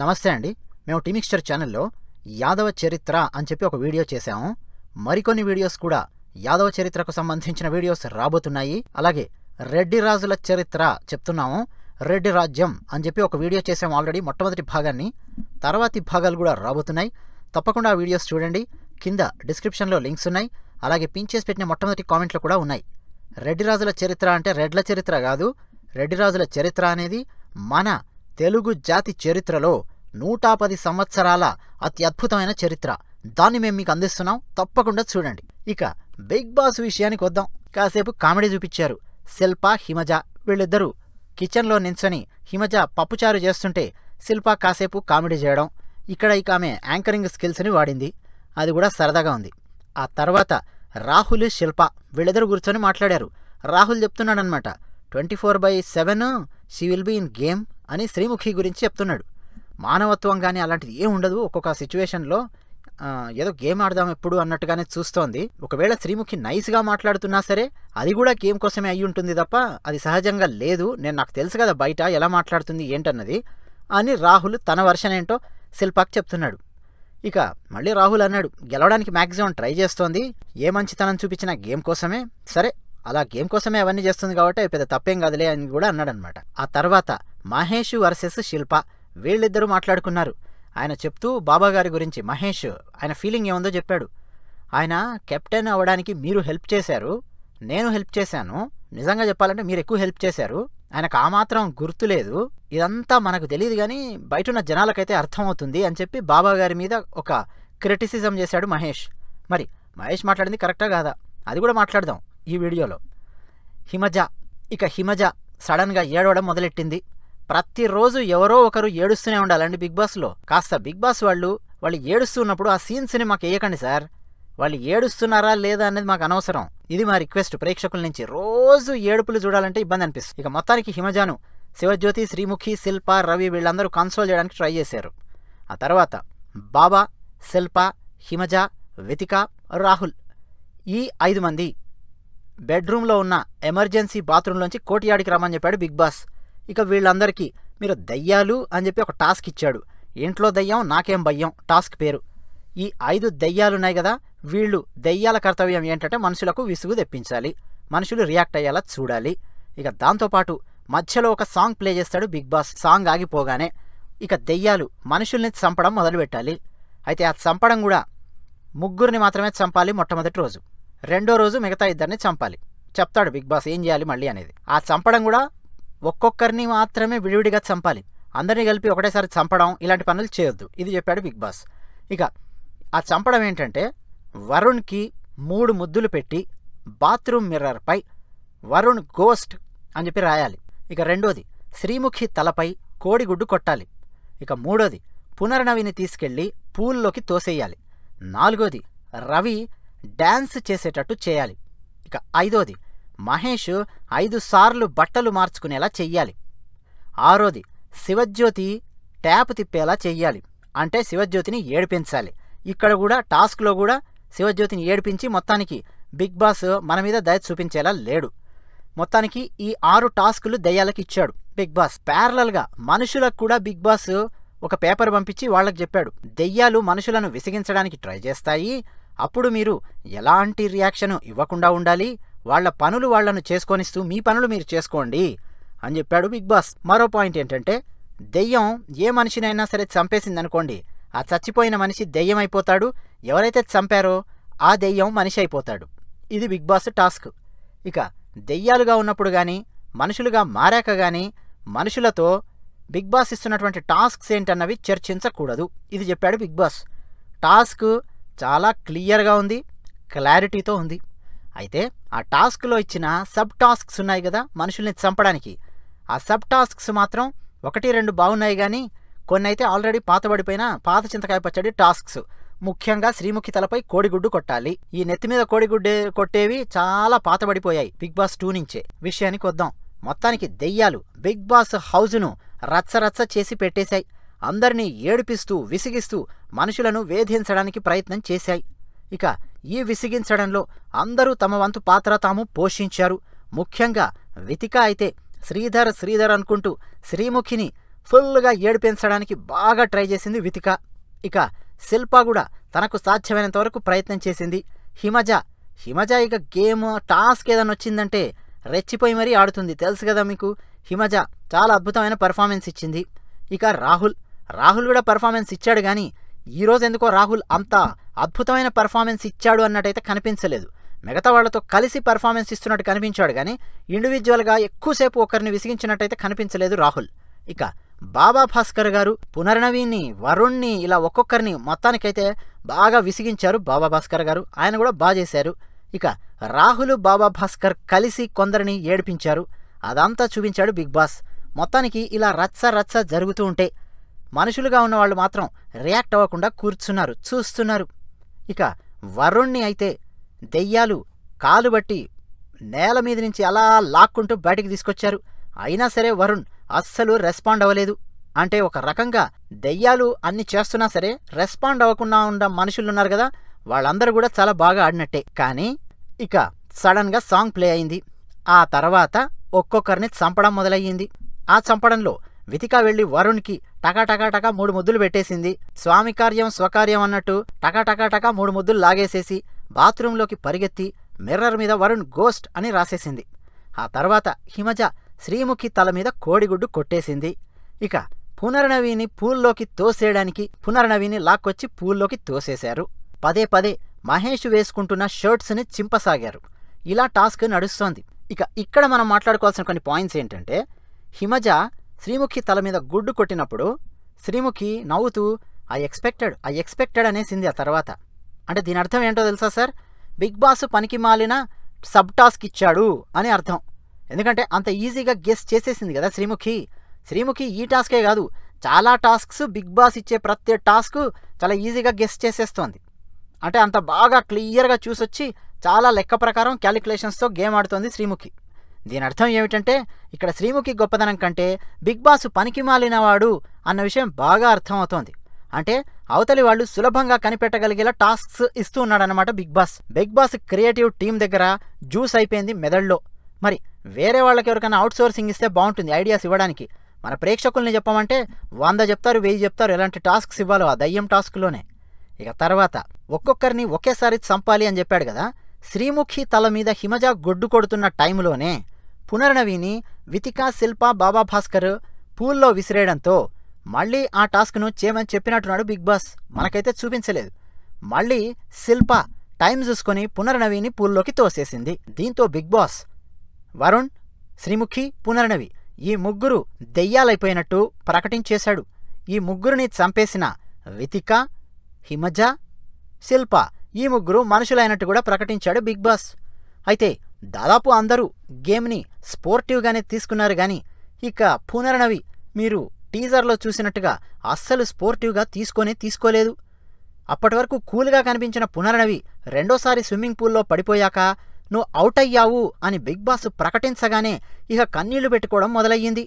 నమస్తే అండి మేము టీమిక్స్చర్ ఛానల్లో యాదవ చరిత్ర అని చెప్పి ఒక వీడియో చేశాము మరికొన్ని వీడియోస్ కూడా యాదవ చరిత్రకు సంబంధించిన వీడియోస్ రాబోతున్నాయి అలాగే రెడ్డి రాజుల చరిత్ర చెప్తున్నాము రెడ్డి రాజ్యం అని చెప్పి ఒక వీడియో చేసాము ఆల్రెడీ మొట్టమొదటి భాగాన్ని తర్వాతి భాగాలు కూడా రాబోతున్నాయి తప్పకుండా ఆ వీడియోస్ చూడండి కింద డిస్క్రిప్షన్లో లింక్స్ ఉన్నాయి అలాగే పిన్ చేసి పెట్టిన మొట్టమొదటి కామెంట్లు కూడా ఉన్నాయి రెడ్డిరాజుల చరిత్ర అంటే రెడ్ల చరిత్ర కాదు రెడ్డిరాజుల చరిత్ర అనేది మన తెలుగు జాతి చరిత్రలో నూట పది సంవత్సరాల అతి అద్భుతమైన చరిత్ర దాన్ని మేము మీకు అందిస్తున్నాం తప్పకుండా చూడండి ఇక బిగ్ బాస్ విషయానికి వద్దాం కాసేపు కామెడీ చూపించారు శిల్ప హిమజ వీళ్ళిద్దరూ కిచెన్లో నించొని హిమజ పప్పుచారు చేస్తుంటే శిల్ప కాసేపు కామెడీ చేయడం ఇక్కడ ఇక ఆమె యాంకరింగ్ స్కిల్స్ని వాడింది అది కూడా సరదాగా ఉంది ఆ తర్వాత రాహుల్ శిల్ప వీళ్ళిద్దరు కూర్చొని మాట్లాడారు రాహుల్ చెప్తున్నాడనమాట twenty four by seven she will be in game అని శ్రీముఖి గురించి చెప్తున్నాడు మానవత్వం కానీ అలాంటిది ఏం ఉండదు ఒక్కొక్క సిచ్యువేషన్లో ఏదో గేమ్ ఆడదాం ఎప్పుడు అన్నట్టుగానే చూస్తోంది ఒకవేళ శ్రీముఖి నైస్గా మాట్లాడుతున్నా సరే అది కూడా గేమ్ కోసమే అయి ఉంటుంది తప్ప అది సహజంగా లేదు నేను నాకు తెలుసు కదా బయట ఎలా మాట్లాడుతుంది ఏంటన్నది అని రాహుల్ తన వర్షన్ ఏంటో శిల్పాకి చెప్తున్నాడు ఇక మళ్ళీ రాహుల్ అన్నాడు గెలవడానికి మ్యాక్సిమం ట్రై చేస్తోంది ఏ మంచితనం చూపించిన గేమ్ కోసమే సరే అలా గేమ్ కోసమే అవన్నీ చేస్తుంది కాబట్టి పెద్ద తప్పేం కాదులే అని కూడా అన్నాడనమాట ఆ తర్వాత మహేష్ వర్సెస్ శిల్ప వీళ్ళిద్దరూ మాట్లాడుకున్నారు ఆయన చెప్తూ బాబాగారి గురించి మహేష్ ఆయన ఫీలింగ్ ఏముందో చెప్పాడు ఆయన కెప్టెన్ అవ్వడానికి మీరు హెల్ప్ చేశారు నేను హెల్ప్ చేశాను నిజంగా చెప్పాలంటే మీరు ఎక్కువ హెల్ప్ చేశారు ఆయనకు ఆ మాత్రం గుర్తులేదు ఇదంతా మనకు తెలియదు కానీ బయట ఉన్న జనాలకైతే అర్థమవుతుంది అని చెప్పి బాబా గారి మీద ఒక క్రిటిసిజం చేశాడు మహేష్ మరి మహేష్ మాట్లాడింది కరెక్టా కాదా అది కూడా మాట్లాడదాం ఈ వీడియోలో హిమజ ఇక హిమజ సడన్గా ఏడవడం మొదలెట్టింది ప్రతిరోజు ఎవరో ఒకరు ఏడుస్తూనే ఉండాలండి బిగ్ బాస్లో కాస్త బిగ్ బాస్ వాళ్ళు వాళ్ళు ఏడుస్తున్నప్పుడు ఆ సీన్స్ని మాకు వేయకండి సార్ వాళ్ళు ఏడుస్తున్నారా లేదా అనేది మాకు అనవసరం ఇది మా రిక్వెస్ట్ ప్రేక్షకుల నుంచి రోజు ఏడుపులు చూడాలంటే ఇబ్బంది అనిపిస్తుంది ఇక మొత్తానికి హిమజాను శివజ్యోతి శ్రీముఖి శిల్ప రవి వీళ్ళందరూ కన్సోల్ చేయడానికి ట్రై చేశారు ఆ తర్వాత బాబా శిల్ప హిమజ వెతిక రాహుల్ ఈ ఐదు మంది బెడ్రూమ్లో ఉన్న ఎమర్జెన్సీ బాత్రూంలోంచి కోటియాడికి రమ్మని చెప్పాడు బిగ్ బాస్ ఇక వీళ్ళందరికీ మీరు దయ్యాలు అని చెప్పి ఒక టాస్క్ ఇచ్చాడు ఇంట్లో దయ్యం నాకేం భయం టాస్క్ పేరు ఈ ఐదు దెయ్యాలున్నాయి కదా వీళ్ళు దెయ్యాల కర్తవ్యం ఏంటంటే మనుషులకు విసుగు తెప్పించాలి మనుషులు రియాక్ట్ అయ్యేలా చూడాలి ఇక దాంతోపాటు మధ్యలో ఒక సాంగ్ ప్లే చేస్తాడు బిగ్ బాస్ సాంగ్ ఆగిపోగానే ఇక దెయ్యాలు మనుషుల్ని చంపడం మొదలుపెట్టాలి అయితే ఆ చంపడం కూడా ముగ్గురిని మాత్రమే చంపాలి మొట్టమొదటి రోజు రెండో రోజు మిగతా ఇద్దరిని చంపాలి చెప్తాడు బిగ్ బాస్ ఏం చేయాలి మళ్ళీ అనేది ఆ చంపడం కూడా ఒక్కొక్కరిని మాత్రమే విడివిడిగా చంపాలి అందరినీ కలిపి ఒకటేసారి చంపడం ఇలాంటి పనులు చేయొద్దు ఇది చెప్పాడు బిగ్ బాస్ ఇక ఆ చంపడం ఏంటంటే వరుణ్కి మూడు ముద్దులు పెట్టి బాత్రూమ్ మిర్రర్పై వరుణ్ గోస్ట్ అని చెప్పి రాయాలి ఇక రెండోది శ్రీముఖి తలపై కోడిగుడ్డు కొట్టాలి ఇక మూడోది పునర్నవిని తీసుకెళ్లి పూల్లోకి తోసేయాలి నాలుగోది రవి డ్యాన్స్ చేసేటట్టు చేయాలి ఇక ఐదోది మహేష్ ఐదు సార్లు బట్టలు మార్చుకునేలా చెయ్యాలి ఆరోది శివజ్యోతి ట్యాప్ తిప్పేలా చెయ్యాలి అంటే శివజ్యోతిని ఏడిపించాలి ఇక్కడ కూడా టాస్క్లో కూడా శివజ్యోతిని ఏడిపించి మొత్తానికి బిగ్ బాస్ మన మీద దయ చూపించేలా లేడు మొత్తానికి ఈ ఆరు టాస్కులు దయ్యాలకు ఇచ్చాడు బిగ్ బాస్ ప్యారలల్గా మనుషులకు కూడా బిగ్ బాస్ ఒక పేపర్ పంపించి వాళ్ళకి చెప్పాడు దెయ్యాలు మనుషులను విసిగించడానికి ట్రై చేస్తాయి అప్పుడు మీరు ఎలాంటి రియాక్షన్ ఇవ్వకుండా ఉండాలి వాళ్ళ పనులు వాళ్లను చేసుకొనిస్తూ మీ పనులు మీరు చేసుకోండి అని చెప్పాడు బిగ్ బాస్ మరో పాయింట్ ఏంటంటే దెయ్యం ఏ మనిషినైనా సరే చంపేసిందనుకోండి ఆ చచ్చిపోయిన మనిషి దెయ్యమైపోతాడు ఎవరైతే చంపారో ఆ దెయ్యం మనిషి అయిపోతాడు ఇది బిగ్ బాస్ టాస్క్ ఇక దెయ్యాలుగా ఉన్నప్పుడు కానీ మనుషులుగా మారాక కానీ మనుషులతో బిగ్ బాస్ ఇస్తున్నటువంటి టాస్క్స్ ఏంటన్నవి చర్చించకూడదు ఇది చెప్పాడు బిగ్ బాస్ టాస్క్ చాలా క్లియర్గా ఉంది క్లారిటీతో ఉంది అయితే ఆ టాస్క్లో ఇచ్చిన సబ్ టాస్క్స్ ఉన్నాయి కదా మనుషుల్ని చంపడానికి ఆ సబ్ టాస్క్స్ మాత్రం ఒకటి రెండు బాగున్నాయి కానీ కొన్ని అయితే ఆల్రెడీ పాతబడిపోయిన పాత చింతకాయ పచ్చడి టాస్క్స్ ముఖ్యంగా శ్రీముఖి తలపై కోడిగుడ్డు కొట్టాలి ఈ నెత్తి మీద కోడిగుడ్డే కొట్టేవి చాలా పాతబడిపోయాయి బిగ్ బాస్ టూ నుంచే విషయానికి వద్దాం మొత్తానికి దెయ్యాలు బిగ్ బాస్ హౌజ్ను రచ్చరచ్చ చేసి పెట్టేశాయి అందరినీ ఏడిపిస్తూ విసిగిస్తూ మనుషులను వేధించడానికి ప్రయత్నం చేశాయి ఇక ఈ విసిగించడంలో అందరూ తమ వంతు పాత్ర తాము పోషించారు ముఖ్యంగా వితిక అయితే శ్రీధర్ శ్రీధర్ అనుకుంటూ శ్రీముఖిని ఫుల్గా ఏడిపించడానికి బాగా ట్రై చేసింది వితిక ఇక శిల్ప కూడా తనకు సాధ్యమైనంత వరకు ప్రయత్నం చేసింది హిమజ హిమజ ఇక గేమ్ టాస్క్ ఏదైనా వచ్చిందంటే రెచ్చిపోయి మరీ ఆడుతుంది తెలుసు కదా మీకు హిమజ చాలా అద్భుతమైన పర్ఫార్మెన్స్ ఇచ్చింది ఇక రాహుల్ రాహుల్ కూడా పర్ఫార్మెన్స్ ఇచ్చాడు కానీ ఈరోజు ఎందుకో రాహుల్ అంత అద్భుతమైన పర్ఫార్మెన్స్ ఇచ్చాడు అన్నట్టయితే కనిపించలేదు మిగతా వాళ్లతో కలిసి పర్ఫార్మెన్స్ ఇస్తున్నట్టు కనిపించాడు కానీ ఇండివిజువల్గా ఎక్కువసేపు ఒకరిని విసిగించినట్టయితే కనిపించలేదు రాహుల్ ఇక బాబా భాస్కర్ గారు పునర్నవీని వరుణ్ని ఇలా ఒక్కొక్కరిని మొత్తానికైతే బాగా విసిగించారు బాబా భాస్కర్ గారు ఆయన కూడా బాగా చేశారు ఇక రాహుల్ బాబా భాస్కర్ కలిసి కొందరిని ఏడిపించారు అదంతా చూపించాడు బిగ్ బాస్ మొత్తానికి ఇలా రచ్చ రచ్చ జరుగుతూ ఉంటే మనుషులుగా ఉన్నవాళ్ళు మాత్రం రియాక్ట్ అవ్వకుండా కూర్చున్నారు చూస్తున్నారు ఇక వరుణ్ణి అయితే దెయ్యాలు కాలు బట్టి నేల మీద నుంచి అలా లాక్కుంటూ బయటికి తీసుకొచ్చారు అయినా సరే వరుణ్ అస్సలు రెస్పాండ్ అవ్వలేదు అంటే ఒక రకంగా దెయ్యాలు అన్ని చేస్తున్నా సరే రెస్పాండ్ అవ్వకుండా ఉన్న మనుషులున్నారు కదా వాళ్ళందరూ కూడా చాలా బాగా ఆడినట్టే కానీ ఇక సడన్గా సాంగ్ ప్లే అయింది ఆ తర్వాత ఒక్కొక్కరిని చంపడం మొదలయ్యింది ఆ చంపడంలో వితికా వెళ్ళి వరుణ్కి టకాటకాటకా మూడు ముద్దులు పెట్టేసింది స్వామి కార్యం స్వకార్యం అన్నట్టు టకాటకాటకా మూడు ముద్దులు లాగేసేసి బాత్రూంలోకి పరిగెత్తి మిర్రర్ మీద వరుణ్ గోస్ట్ అని రాసేసింది ఆ తర్వాత హిమజ శ్రీముఖి తలమీద కోడిగుడ్డు కొట్టేసింది ఇక పునర్నవీని పూల్లోకి తోసేయడానికి పునర్నవీని లాక్కొచ్చి పూల్లోకి తోసేశారు పదే పదే మహేష్ వేసుకుంటున్న షర్ట్స్ని చింపసాగారు ఇలా టాస్క్ నడుస్తోంది ఇక ఇక్కడ మనం మాట్లాడుకోవాల్సిన కొన్ని పాయింట్స్ ఏంటంటే హిమజ శ్రీముఖి తల మీద గుడ్డు కొట్టినప్పుడు శ్రీముఖి నవ్వుతూ ఐ ఎక్స్పెక్టెడ్ ఐ ఎక్స్పెక్టెడ్ అనేసింది ఆ తర్వాత అంటే దీని అర్థం ఏంటో తెలుసా సార్ బిగ్ బాస్ పనికి మాలిన సబ్ టాస్క్ ఇచ్చాడు అని అర్థం ఎందుకంటే అంత ఈజీగా గెస్ చేసేసింది కదా శ్రీముఖి శ్రీముఖి ఈ టాస్కే కాదు చాలా టాస్క్స్ బిగ్ బాస్ ఇచ్చే ప్రతి టాస్క్ చాలా ఈజీగా గెస్ చేసేస్తోంది అంటే అంత బాగా క్లియర్గా చూసొచ్చి చాలా లెక్క ప్రకారం క్యాలిక్యులేషన్స్తో గేమ్ ఆడుతోంది శ్రీముఖి దీని అర్థం ఏమిటంటే ఇక్కడ శ్రీముఖి గొప్పతనం కంటే బిగ్ బాస్ పనికి మాలినవాడు అన్న విషయం బాగా అర్థమవుతోంది అంటే అవతలి వాళ్ళు సులభంగా కనిపెట్టగలిగేలా టాస్క్స్ ఇస్తూ ఉన్నాడనమాట Bigg Boss Bigg Boss creative team దగ్గర జ్యూస్ అయిపోయింది మెదడులో మరి వేరే వాళ్ళకి ఎవరికైనా అవుట్ సోర్సింగ్ ఇస్తే బాగుంటుంది ఐడియాస్ ఇవ్వడానికి మన ప్రేక్షకుల్ని చెప్పమంటే వంద చెప్తారు వెయ్యి చెప్తారు ఎలాంటి టాస్క్స్ ఇవ్వాలో ఆ దయ్యం టాస్క్లోనే ఇక తర్వాత ఒక్కొక్కరిని ఒకేసారి చంపాలి అని చెప్పాడు కదా శ్రీముఖి తల మీద హిమజ గొడ్డు కొడుతున్న టైంలోనే పునర్నవీని వితికా శిల్ప బాబా భాస్కర్ పూల్లో విసిరేయడంతో మళ్ళీ ఆ టాస్క్ను చేయమని చెప్పినట్టున్నాడు బిగ్ బాస్ మనకైతే చూపించలేదు మళ్ళీ శిల్ప టైం చూసుకొని పునర్నవీని పూల్లోకి తోసేసింది దీంతో బిగ్ బాస్ వరుణ్ శ్రీముఖి పునర్నవి ఈ ముగ్గురు దెయ్యాలైపోయినట్టు ప్రకటించేశాడు ఈ ముగ్గురిని చంపేసిన వితిక హిమజ శిల్ప ఈ ముగ్గురు మనుషులైనట్టు కూడా ప్రకటించాడు బిగ్ బాస్ అయితే దాదాపు అందరూ గేమ్ని స్పోర్టివ్గానే తీసుకున్నారు కానీ ఇక పునర్నవి మీరు టీజర్లో చూసినట్టుగా అస్సలు స్పోర్టివ్గా తీసుకొనే తీసుకోలేదు అప్పటి వరకు కూల్గా కనిపించిన పునర్నవి రెండోసారి స్విమ్మింగ్ పూల్లో పడిపోయాక నువ్వు అవుట్ అయ్యావు అని బిగ్ బాస్ ప్రకటించగానే ఇక కన్నీళ్లు పెట్టుకోవడం మొదలయ్యింది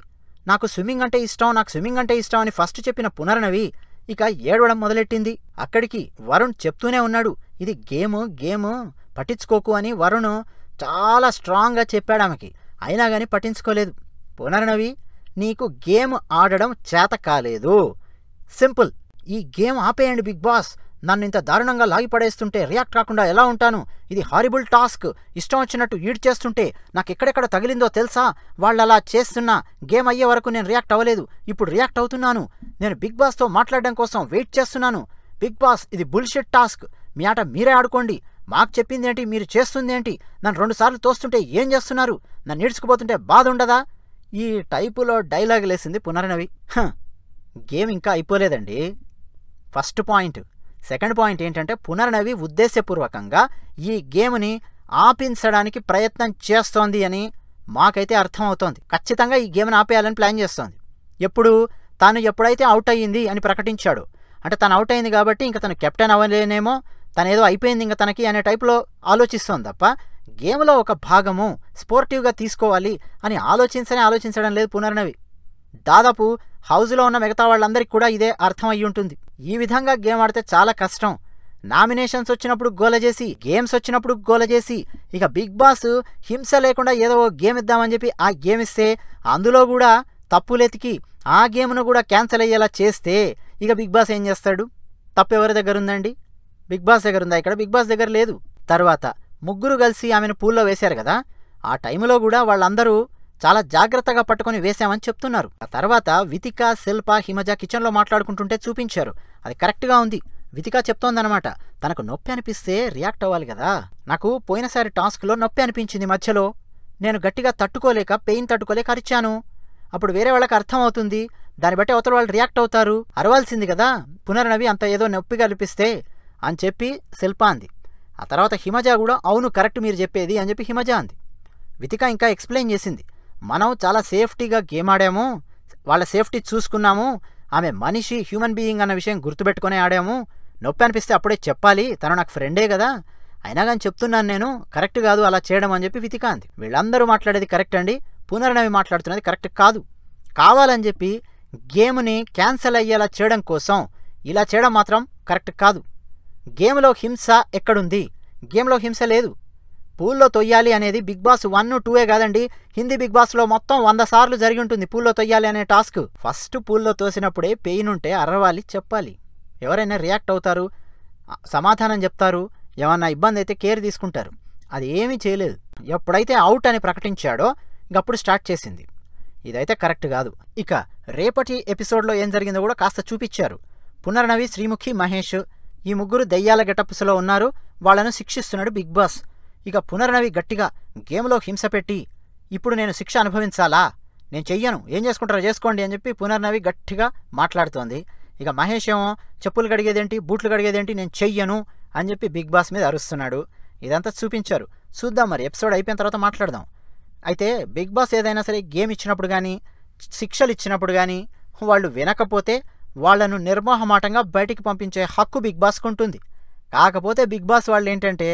నాకు స్విమ్మింగ్ అంటే ఇష్టం నాకు స్విమ్మింగ్ అంటే ఇష్టం అని ఫస్ట్ చెప్పిన పునర్నవి ఇక ఏడవడం మొదలెట్టింది అక్కడికి వరుణ్ చెప్తూనే ఉన్నాడు ఇది గేమ్ గేమ్ పట్టించుకోకు అని వరుణ్ చాలా స్ట్రాంగ్గా చెప్పాడు ఆమెకి అయినా కానీ పట్టించుకోలేదు పునర్నవి నీకు గేమ్ ఆడడం చేత కాలేదు సింపుల్ ఈ గేమ్ ఆపేయండి బిగ్ బాస్ నన్ను ఇంత దారుణంగా లాగిపడేస్తుంటే రియాక్ట్ కాకుండా ఎలా ఉంటాను ఇది హారిబుల్ టాస్క్ ఇష్టం వచ్చినట్టు ఈడ్ చేస్తుంటే నాకు ఎక్కడెక్కడ తగిలిందో తెలుసా వాళ్ళు అలా చేస్తున్నా గేమ్ అయ్యే వరకు నేను రియాక్ట్ అవ్వలేదు ఇప్పుడు రియాక్ట్ అవుతున్నాను నేను బిగ్ బాస్తో మాట్లాడడం కోసం వెయిట్ చేస్తున్నాను బిగ్ బాస్ ఇది బుల్షిట్ టాస్క్ మీ ఆట మీరే ఆడుకోండి మాకు చెప్పిందేంటి మీరు చేస్తుందేంటి నన్ను రెండుసార్లు తోస్తుంటే ఏం చేస్తున్నారు నన్ను ఈడ్చుకుపోతుంటే బాధ ఉండదా ఈ టైపులో డైలాగ్ లేసింది పునర్నవి గేమ్ ఇంకా అయిపోలేదండి ఫస్ట్ పాయింట్ సెకండ్ పాయింట్ ఏంటంటే పునర్నవి ఉద్దేశపూర్వకంగా ఈ గేమ్ని ఆపించడానికి ప్రయత్నం చేస్తోంది అని మాకైతే అర్థమవుతోంది ఖచ్చితంగా ఈ గేమ్ని ఆపేయాలని ప్లాన్ చేస్తోంది ఎప్పుడు తాను ఎప్పుడైతే అవుట్ అయ్యింది అని ప్రకటించాడు అంటే తను అవుట్ అయింది కాబట్టి ఇంకా తను కెప్టెన్ అవ్వలేనేమో తను ఏదో అయిపోయింది ఇంకా తనకి అనే టైప్లో ఆలోచిస్తోంది తప్ప గేమ్లో ఒక భాగము స్పోర్టివ్గా తీసుకోవాలి అని ఆలోచించనే ఆలోచించడం లేదు పునర్నవి దాదాపు హౌజ్లో ఉన్న మిగతా వాళ్ళందరికీ కూడా ఇదే అర్థం అయ్యి ఉంటుంది ఈ విధంగా గేమ్ ఆడితే చాలా కష్టం నామినేషన్స్ వచ్చినప్పుడు గోల చేసి గేమ్స్ వచ్చినప్పుడు గోల చేసి ఇక బిగ్ బాస్ హింస లేకుండా ఏదో ఓ గేమ్ ఇద్దామని చెప్పి ఆ గేమ్ ఇస్తే అందులో కూడా తప్పులెతికి ఆ గేమ్ను కూడా క్యాన్సిల్ అయ్యేలా చేస్తే ఇక బిగ్ బాస్ ఏం చేస్తాడు తప్పు ఎవరి దగ్గర ఉందండి బిగ్ బాస్ దగ్గర ఉందా ఇక్కడ బిగ్ బాస్ దగ్గర లేదు తర్వాత ముగ్గురు కలిసి ఆమెను పూల్లో వేశారు కదా ఆ టైంలో కూడా వాళ్ళందరూ చాలా జాగ్రత్తగా పట్టుకొని వేశామని చెప్తున్నారు ఆ తర్వాత వితిక శిల్ప హిమజ కిచెన్లో మాట్లాడుకుంటుంటే చూపించారు అది కరెక్ట్గా ఉంది వితికా చెప్తోందనమాట తనకు నొప్పి అనిపిస్తే రియాక్ట్ అవ్వాలి కదా నాకు పోయినసారి టాస్క్లో నొప్పి అనిపించింది మధ్యలో నేను గట్టిగా తట్టుకోలేక పెయిన్ తట్టుకోలేక అరిచాను అప్పుడు వేరే వాళ్ళకి అర్థం అవుతుంది దాన్ని బట్టి అవతల వాళ్ళు రియాక్ట్ అవుతారు అరవాల్సింది కదా పునర్నవి అంత ఏదో నొప్పి కల్పిస్తే అని చెప్పి శిల్ప అంది ఆ తర్వాత హిమజ కూడా అవును కరెక్ట్ మీరు చెప్పేది అని చెప్పి హిమజ అంది వితిక ఇంకా ఎక్స్ప్లెయిన్ చేసింది మనం చాలా సేఫ్టీగా గేమ్ ఆడాము వాళ్ళ సేఫ్టీ చూసుకున్నాము ఆమె మనిషి హ్యూమన్ బీయింగ్ అన్న విషయం గుర్తుపెట్టుకునే ఆడాము నొప్పి అనిపిస్తే అప్పుడే చెప్పాలి తను నాకు ఫ్రెండే కదా అయినా కానీ చెప్తున్నాను నేను కరెక్ట్ కాదు అలా చేయడం అని చెప్పి వితికాంతి వీళ్ళందరూ మాట్లాడేది కరెక్ట్ అండి పునర్నవి మాట్లాడుతున్నది కరెక్ట్ కాదు కావాలని చెప్పి గేమ్ని క్యాన్సిల్ అయ్యేలా చేయడం కోసం ఇలా చేయడం మాత్రం కరెక్ట్ కాదు గేమ్లో హింస ఎక్కడుంది గేమ్లో హింస లేదు పూల్లో తొయ్యాలి అనేది బిగ్ బాస్ వన్ ఏ కాదండి హిందీ బిగ్ బాస్లో మొత్తం వంద సార్లు జరిగి ఉంటుంది పూల్లో తొయ్యాలి అనే టాస్క్ ఫస్ట్ పూల్లో తోసినప్పుడే పెయిన్ ఉంటే అరవాలి చెప్పాలి ఎవరైనా రియాక్ట్ అవుతారు సమాధానం చెప్తారు ఏమన్నా ఇబ్బంది అయితే కేర్ తీసుకుంటారు అది ఏమీ చేయలేదు ఎప్పుడైతే అవుట్ అని ప్రకటించాడో ఇంకప్పుడు స్టార్ట్ చేసింది ఇదైతే కరెక్ట్ కాదు ఇక రేపటి ఎపిసోడ్లో ఏం జరిగిందో కూడా కాస్త చూపించారు పునర్నవి శ్రీముఖి మహేష్ ఈ ముగ్గురు దెయ్యాల గెటప్స్లో ఉన్నారు వాళ్ళను శిక్షిస్తున్నాడు బిగ్ బాస్ ఇక పునర్నవి గట్టిగా గేమ్లో హింస పెట్టి ఇప్పుడు నేను శిక్ష అనుభవించాలా నేను చెయ్యను ఏం చేసుకుంటారో చేసుకోండి అని చెప్పి పునర్నవి గట్టిగా మాట్లాడుతోంది ఇక మహేష్ ఏమో చెప్పులు కడిగేదేంటి బూట్లు కడిగేదేంటి నేను చెయ్యను అని చెప్పి బిగ్ బాస్ మీద అరుస్తున్నాడు ఇదంతా చూపించారు చూద్దాం మరి ఎపిసోడ్ అయిపోయిన తర్వాత మాట్లాడదాం అయితే బిగ్ బాస్ ఏదైనా సరే గేమ్ ఇచ్చినప్పుడు కానీ శిక్షలు ఇచ్చినప్పుడు కానీ వాళ్ళు వినకపోతే వాళ్లను నిర్మోహమాటంగా బయటికి పంపించే హక్కు బిగ్ బాస్కు ఉంటుంది కాకపోతే బిగ్ బాస్ వాళ్ళు ఏంటంటే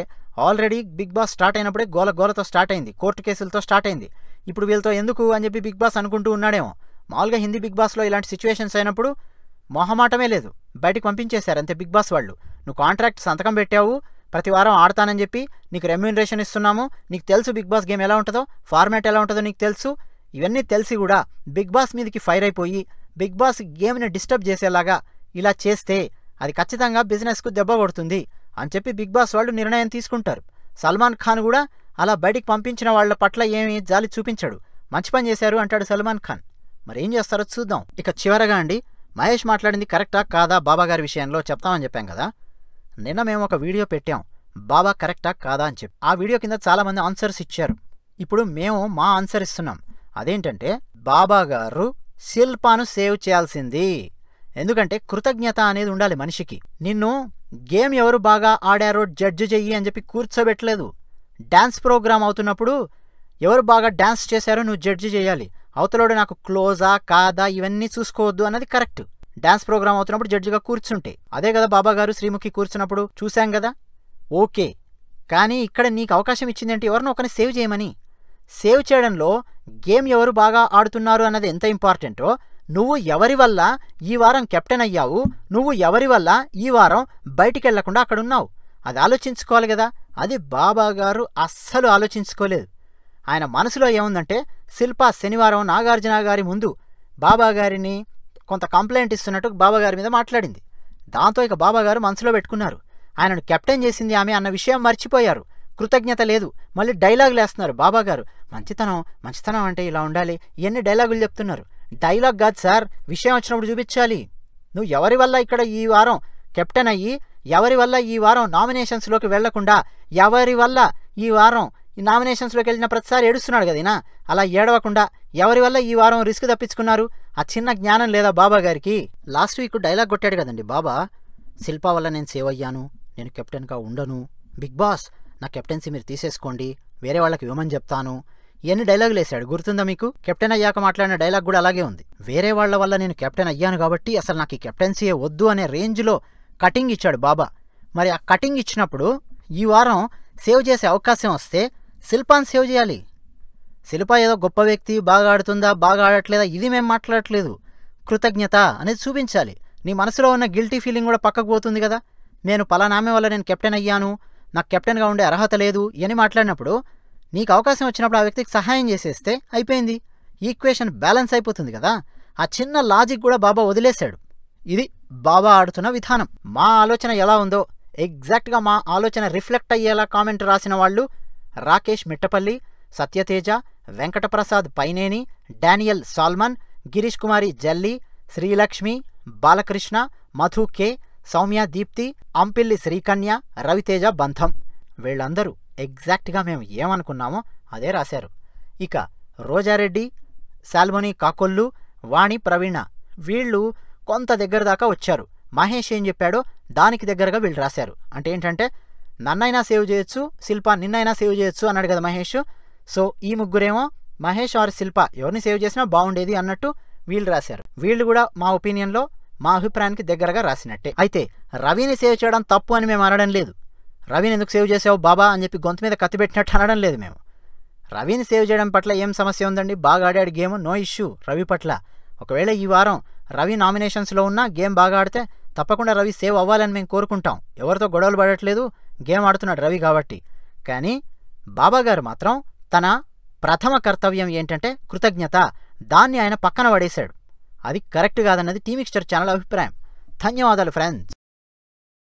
ఆల్రెడీ బిగ్ బాస్ స్టార్ట్ అయినప్పుడే గోల గోలతో స్టార్ట్ అయింది కోర్టు కేసులతో స్టార్ట్ అయింది ఇప్పుడు వీళ్ళతో ఎందుకు అని చెప్పి బిగ్ బాస్ అనుకుంటూ ఉన్నాడేమో మామూలుగా హిందీ బిగ్ బాస్లో ఇలాంటి సిచ్యువేషన్స్ అయినప్పుడు మొహమాటమే లేదు బయటకు పంపించేశారు అంతే బిగ్ బాస్ వాళ్ళు నువ్వు కాంట్రాక్ట్ సంతకం పెట్టావు ప్రతి వారం ఆడతానని చెప్పి నీకు రెమ్యూనరేషన్ ఇస్తున్నాము నీకు తెలుసు బిగ్ బాస్ గేమ్ ఎలా ఉంటుందో ఫార్మాట్ ఎలా ఉంటుందో నీకు తెలుసు ఇవన్నీ తెలిసి కూడా బిగ్ బాస్ మీదకి ఫైర్ అయిపోయి బిగ్ బాస్ గేమ్ని డిస్టర్బ్ చేసేలాగా ఇలా చేస్తే అది ఖచ్చితంగా బిజినెస్కు దెబ్బ కొడుతుంది అని చెప్పి బిగ్ బాస్ వాళ్ళు నిర్ణయం తీసుకుంటారు సల్మాన్ ఖాన్ కూడా అలా బయటికి పంపించిన వాళ్ళ పట్ల ఏమీ జాలి చూపించాడు మంచి పని చేశారు అంటాడు సల్మాన్ ఖాన్ మరి ఏం చేస్తారో చూద్దాం ఇక చివరగా అండి మహేష్ మాట్లాడింది కరెక్టా కాదా బాబా గారి విషయంలో చెప్తామని చెప్పాం కదా నిన్న మేము ఒక వీడియో పెట్టాం బాబా కరెక్టా కాదా అని చెప్పి ఆ వీడియో కింద చాలామంది ఆన్సర్స్ ఇచ్చారు ఇప్పుడు మేము మా ఆన్సర్ ఇస్తున్నాం అదేంటంటే బాబా గారు శిల్పాను సేవ్ చేయాల్సింది ఎందుకంటే కృతజ్ఞత అనేది ఉండాలి మనిషికి నిన్ను గేమ్ ఎవరు బాగా ఆడారో జడ్జ్ చెయ్యి అని చెప్పి కూర్చోబెట్టలేదు డ్యాన్స్ ప్రోగ్రామ్ అవుతున్నప్పుడు ఎవరు బాగా డ్యాన్స్ చేశారో నువ్వు జడ్జి చేయాలి అవతలోడు నాకు క్లోజా కాదా ఇవన్నీ చూసుకోవద్దు అన్నది కరెక్ట్ డ్యాన్స్ ప్రోగ్రామ్ అవుతున్నప్పుడు జడ్జిగా కూర్చుంటే అదే కదా బాబా గారు శ్రీముఖి కూర్చున్నప్పుడు చూశాం కదా ఓకే కానీ ఇక్కడ నీకు అవకాశం ఇచ్చిందంటే ఎవరినో ఒకరిని సేవ్ చేయమని సేవ్ చేయడంలో గేమ్ ఎవరు బాగా ఆడుతున్నారు అన్నది ఎంత ఇంపార్టెంటో నువ్వు ఎవరి వల్ల ఈ వారం కెప్టెన్ అయ్యావు నువ్వు ఎవరి వల్ల ఈ వారం బయటికి వెళ్లకుండా అది ఆలోచించుకోవాలి కదా అది బాబాగారు అస్సలు ఆలోచించుకోలేదు ఆయన మనసులో ఏముందంటే శిల్పా శనివారం నాగార్జున గారి ముందు బాబాగారిని కొంత కంప్లైంట్ ఇస్తున్నట్టు బాబాగారి మీద మాట్లాడింది దాంతో ఇక బాబాగారు మనసులో పెట్టుకున్నారు ఆయనను కెప్టెన్ చేసింది ఆమె అన్న విషయం మర్చిపోయారు కృతజ్ఞత లేదు మళ్ళీ డైలాగులు వేస్తున్నారు బాబాగారు మంచితనం మంచితనం అంటే ఇలా ఉండాలి ఇవన్నీ డైలాగులు చెప్తున్నారు డైలాగ్ కాదు సార్ విషయం వచ్చినప్పుడు చూపించాలి నువ్వు ఎవరి వల్ల ఇక్కడ ఈ వారం కెప్టెన్ అయ్యి ఎవరి వల్ల ఈ వారం నామినేషన్స్లోకి వెళ్లకుండా ఎవరి వల్ల ఈ వారం ఈ నామినేషన్స్లోకి వెళ్ళిన ప్రతిసారి ఏడుస్తున్నాడు కదనా అలా ఏడవకుండా ఎవరి వల్ల ఈ వారం రిస్క్ తప్పించుకున్నారు ఆ చిన్న జ్ఞానం లేదా బాబా గారికి లాస్ట్ వీక్ డైలాగ్ కొట్టాడు కదండి బాబా శిల్పా వల్ల నేను సేవ్ అయ్యాను నేను కెప్టెన్గా ఉండను బిగ్ బాస్ నా కెప్టెన్సీ మీరు తీసేసుకోండి వేరే వాళ్ళకి ఇవ్వమని చెప్తాను ఎన్ని డైలాగులు వేశాడు గుర్తుందా మీకు కెప్టెన్ అయ్యాక మాట్లాడిన డైలాగ్ కూడా అలాగే ఉంది వేరే వాళ్ల వల్ల నేను కెప్టెన్ అయ్యాను కాబట్టి అసలు నాకు ఈ కెప్టెన్సీయే వద్దు అనే రేంజ్లో కటింగ్ ఇచ్చాడు బాబా మరి ఆ కటింగ్ ఇచ్చినప్పుడు ఈ వారం సేవ్ చేసే అవకాశం వస్తే శిల్పాన్ని సేవ్ చేయాలి శిల్ప ఏదో గొప్ప వ్యక్తి బాగా ఆడుతుందా బాగా ఆడట్లేదా ఇది మేము మాట్లాడట్లేదు కృతజ్ఞత అనేది చూపించాలి నీ మనసులో ఉన్న గిల్టీ ఫీలింగ్ కూడా పక్కకు పోతుంది కదా నేను పలానామె వల్ల నేను కెప్టెన్ అయ్యాను నాకు కెప్టెన్గా ఉండే అర్హత లేదు ఇవన్నీ మాట్లాడినప్పుడు నీకు అవకాశం వచ్చినప్పుడు ఆ వ్యక్తికి సహాయం చేసేస్తే అయిపోయింది ఈక్వేషన్ బ్యాలెన్స్ అయిపోతుంది కదా ఆ చిన్న లాజిక్ కూడా బాబా వదిలేశాడు ఇది బాబా ఆడుతున్న విధానం మా ఆలోచన ఎలా ఉందో ఎగ్జాక్ట్గా మా ఆలోచన రిఫ్లెక్ట్ అయ్యేలా కామెంట్ రాసిన వాళ్ళు రాకేష్ మిట్టపల్లి సత్యతేజ వెంకటప్రసాద్ పైనేని డానియల్ సాల్మన్ గిరీష్ కుమారి జల్లి శ్రీలక్ష్మి బాలకృష్ణ మధు కే సౌమ్య దీప్తి అంపిల్లి శ్రీకన్య రవితేజ బంధం వీళ్ళందరూ ఎగ్జాక్ట్గా మేము ఏమనుకున్నామో అదే రాశారు ఇక రోజారెడ్డి శాల్మోని కాకొల్లు వాణి ప్రవీణ వీళ్ళు కొంత దగ్గర దాకా వచ్చారు మహేష్ ఏం చెప్పాడో దానికి దగ్గరగా వీళ్ళు రాశారు అంటే ఏంటంటే నన్నైనా సేవ్ చేయొచ్చు శిల్ప నిన్నైనా సేవ్ చేయొచ్చు అన్నాడు కదా మహేష్ సో ఈ ముగ్గురేమో మహేష్ ఆర్ శిల్ప ఎవరిని సేవ్ చేసినా బాగుండేది అన్నట్టు వీళ్ళు రాశారు వీళ్ళు కూడా మా ఒపీనియన్లో మా అభిప్రాయానికి దగ్గరగా రాసినట్టే అయితే రవిని సేవ్ చేయడం తప్పు అని మేము అనడం లేదు రవిని ఎందుకు సేవ్ చేసావు బాబా అని చెప్పి గొంతు మీద కత్తి పెట్టినట్టు అనడం లేదు మేము రవిని సేవ్ చేయడం పట్ల ఏం సమస్య ఉందండి బాగా ఆడాడు గేమ్ నో ఇష్యూ రవి పట్ల ఒకవేళ ఈ వారం రవి నామినేషన్స్లో ఉన్న గేమ్ బాగా ఆడితే తప్పకుండా రవి సేవ్ అవ్వాలని మేము కోరుకుంటాం ఎవరితో గొడవలు పడట్లేదు గేమ్ ఆడుతున్నాడు రవి కాబట్టి కానీ బాబా గారు మాత్రం తన ప్రథమ కర్తవ్యం ఏంటంటే కృతజ్ఞత దాన్ని ఆయన పక్కన పడేశాడు అది కరెక్ట్ కాదన్నది టీమిక్స్టర్ ఛానల్ అభిప్రాయం ధన్యవాదాలు ఫ్రెండ్స్